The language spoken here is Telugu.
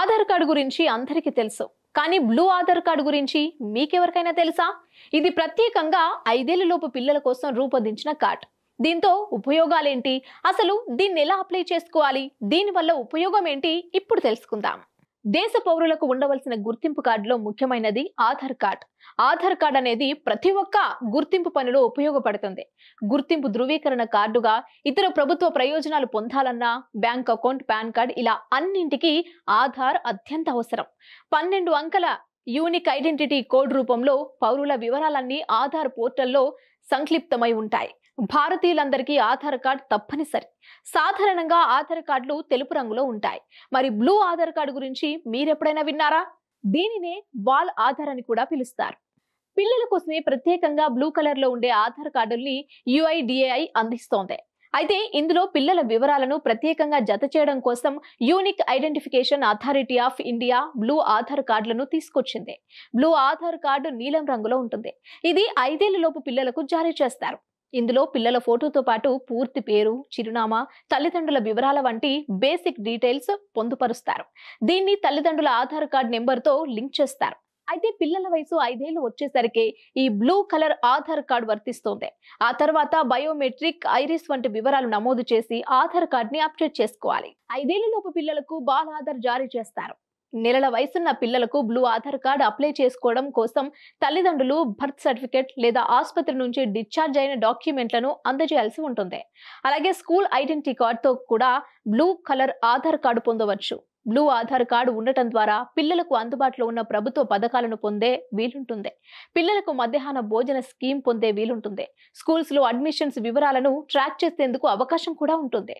ఆధార్ కార్డు గురించి అందరికీ తెలుసు కానీ బ్లూ ఆధార్ కార్డు గురించి మీకెవరికైనా తెలుసా ఇది ప్రత్యేకంగా ఐదేళ్లలోపు పిల్లల కోసం రూపొందించిన కార్డ్ దీంతో ఉపయోగాలేంటి అసలు దీన్ని ఎలా అప్లై చేసుకోవాలి దీనివల్ల ఉపయోగం ఏంటి ఇప్పుడు తెలుసుకుందాం దేశ పౌరులకు ఉండవలసిన గుర్తింపు కార్డులో ముఖ్యమైనది ఆధార్ కార్డ్ ఆధార్ కార్డ్ అనేది ప్రతి ఒక్క గుర్తింపు పనిలో ఉపయోగపడుతుంది గుర్తింపు ధృవీకరణ కార్డుగా ఇతర ప్రభుత్వ ప్రయోజనాలు పొందాలన్నా బ్యాంక్ అకౌంట్ పాన్ కార్డ్ ఇలా అన్నింటికి ఆధార్ అత్యంత అవసరం పన్నెండు అంకెల యూనిక్ ఐడెంటిటీ కోడ్ రూపంలో పౌరుల వివరాలన్నీ ఆధార్ పోర్టల్లో సంక్లిప్తమై ఉంటాయి భారతీయులందరికీ ఆధార్ కార్డ్ తప్పనిసరి సాధారణంగా ఆధార్ కార్డులు తెలుపు రంగులో ఉంటాయి మరి బ్లూ ఆధార్ కార్డు గురించి మీరెప్పుడైనా విన్నారా దీనినే వాల్ ఆధార్ అని కూడా పిలుస్తారు పిల్లల కోసమే ప్రత్యేకంగా బ్లూ కలర్ లో ఉండే ఆధార్ కార్డుల్ని యుఐడిఏఐ అందిస్తోంది అయితే ఇందులో పిల్లల వివరాలను ప్రత్యేకంగా జత చేయడం కోసం unique identification authority of India blue Aadhaar కార్డులను తీసుకొచ్చింది బ్లూ ఆధార్ కార్డు నీలం రంగులో ఉంటుంది ఇది ఐదేళ్లలోపు పిల్లలకు జారీ చేస్తారు ఇందులో పిల్లల ఫోటోతో పాటు పూర్తి పేరు చిరునామా తల్లిదండ్రుల వివరాల వంటి బేసిక్ డీటెయిల్స్ పొందుపరుస్తారు దీన్ని తల్లిదండ్రుల ఆధార్ కార్డ్ నెంబర్తో లింక్ చేస్తారు అయితే పిల్లల వయసు ఐదేళ్లు వచ్చేసరికి ఈ బ్లూ కలర్ ఆధార్ కార్డు వర్తిస్తుంది ఆ తర్వాత బయోమెట్రిక్ ఐరిస్ వంటి వివరాలు నమోదు చేసి ఆధార్ ని అప్డేట్ చేసుకోవాలి ఐదేళ్లలోపు పిల్లలకు బాల్ ఆధార్ జారీ చేస్తారు నెలల వయసున్న పిల్లలకు బ్లూ ఆధార్ కార్డు అప్లై చేసుకోవడం కోసం తల్లిదండ్రులు బర్త్ సర్టిఫికేట్ లేదా ఆసుపత్రి నుంచి డిశ్చార్జ్ అయిన డాక్యుమెంట్లను అందజేయాల్సి ఉంటుంది అలాగే స్కూల్ ఐడెంటిటీ కార్డుతో కూడా బ్లూ కలర్ ఆధార్ కార్డు పొందవచ్చు బ్లూ ఆధార్ కార్డు ఉండటం ద్వారా పిల్లలకు అందుబాటులో ఉన్న ప్రభుత్వ పథకాలను పొందే వీలుంటుంది పిల్లలకు మధ్యాహ్న భోజన స్కీమ్ పొందే వీలుంటుంది స్కూల్స్లో అడ్మిషన్స్ వివరాలను ట్రాక్ చేసేందుకు అవకాశం కూడా ఉంటుంది